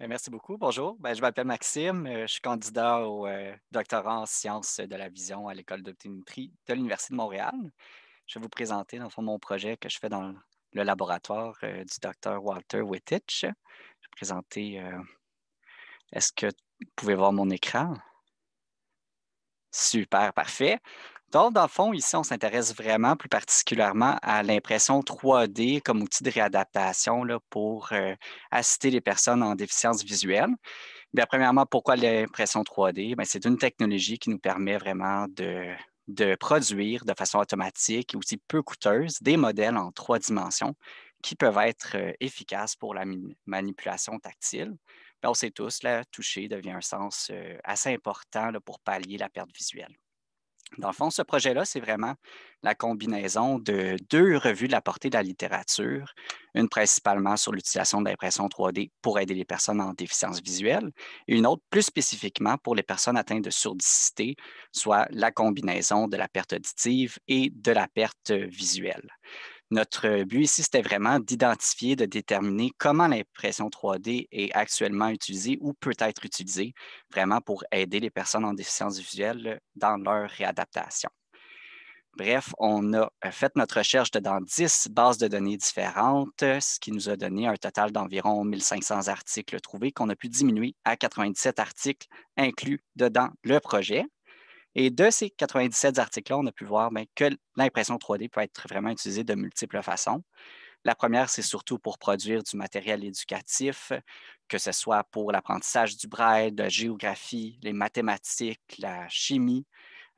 Ben, merci beaucoup. Bonjour. Ben, je m'appelle Maxime. Euh, je suis candidat au euh, doctorat en sciences de la vision à l'école d'optométrie de l'Université de Montréal. Je vais vous présenter dans mon projet que je fais dans le laboratoire euh, du docteur Walter Wittich. Je vais présenter. Est-ce que vous pouvez voir mon écran? Super, parfait. Donc, dans le fond, ici, on s'intéresse vraiment plus particulièrement à l'impression 3D comme outil de réadaptation pour euh, assister les personnes en déficience visuelle. premièrement, pourquoi l'impression 3D? c'est une technologie qui nous permet vraiment de, produire de façon automatique et aussi peu coûteuse des modèles en trois dimensions qui peuvent être euh, efficaces pour la manipulation tactile. on sait tous, là, toucher devient un sens euh, assez important pour pallier la perte visuelle. Dans le fond, ce projet-là, c'est vraiment la combinaison de deux revues de la portée de la littérature, une principalement sur l'utilisation de l'impression 3D pour aider les personnes en déficience visuelle, et une autre plus spécifiquement pour les personnes atteintes de surdicité, soit la combinaison de la perte auditive et de la perte visuelle. Notre euh, but ici, c'était vraiment d'identifier, de déterminer comment l'impression 3D est actuellement utilisée ou peut être utilisée vraiment pour aider les personnes en déficience visuelle dans leur réadaptation. Bref, on a euh, fait notre recherche dans 10 bases de données différentes, euh, ce qui nous a donné un total d'environ 1500 articles trouvés qu'on a pu diminuer à 97 articles inclus dedans le projet. Et de ces 97 articles-là, on a pu voir ben, que l'impression 3D peut être vraiment utilisée de multiples façons. La première, c'est surtout pour produire du matériel éducatif, que ce soit pour l'apprentissage du braille, de la géographie, les mathématiques, la chimie.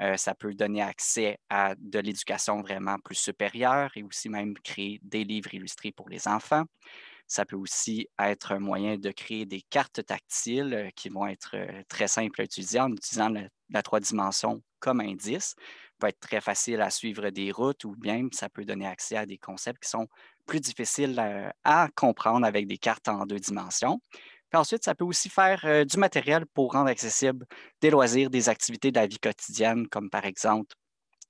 Euh, ça peut donner accès à de l'éducation vraiment plus supérieure et aussi même créer des livres illustrés pour les enfants. Ça peut aussi être un moyen de créer des cartes tactiles euh, qui vont être euh, très simples à utiliser en utilisant le la trois dimensions comme indice peut être très facile à suivre des routes ou bien ça peut donner accès à des concepts qui sont plus difficiles euh, à, comprendre avec des cartes en deux dimensions. ensuite, ça peut aussi faire euh, du matériel pour rendre accessible des loisirs, des activités de la vie quotidienne, comme par exemple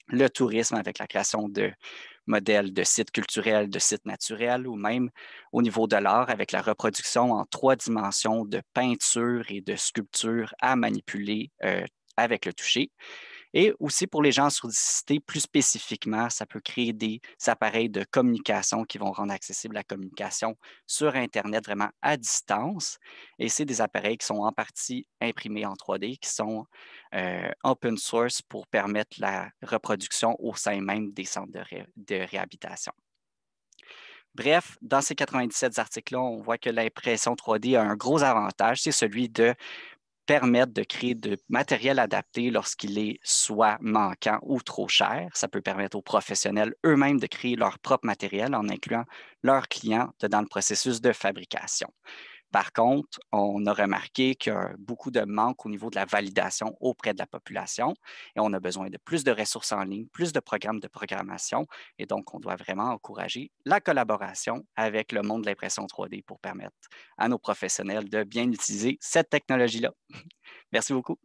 le tourisme avec la création de modèles de sites culturels, de sites naturels, ou même au niveau de l'art avec la reproduction en trois dimensions de peintures et de sculptures à manipuler euh, avec le toucher. Et aussi pour les gens en plus spécifiquement, ça peut créer des appareils de communication qui vont rendre accessible la communication sur Internet vraiment à distance. Et c'est des appareils qui sont en partie imprimés en 3D, qui sont euh, open source pour permettre la reproduction au sein même des centres de, de réhabilitation. Bref, dans ces 97 articles-là, on voit que l'impression 3D a un gros avantage, c'est celui de permettre de créer de matériel adapté lorsqu'il est soit manquant ou trop cher. Ça peut permettre aux professionnels eux-mêmes de créer leur propre matériel en incluant leurs clients dans le processus de fabrication. Par contre, on a remarqué qu'il y a beaucoup de manque au niveau de la validation auprès de la population et on a besoin de plus de ressources en ligne, plus de programmes de programmation et donc on doit vraiment encourager la collaboration avec le monde de l'impression 3D pour permettre à nos professionnels de bien utiliser cette technologie-là. Merci beaucoup.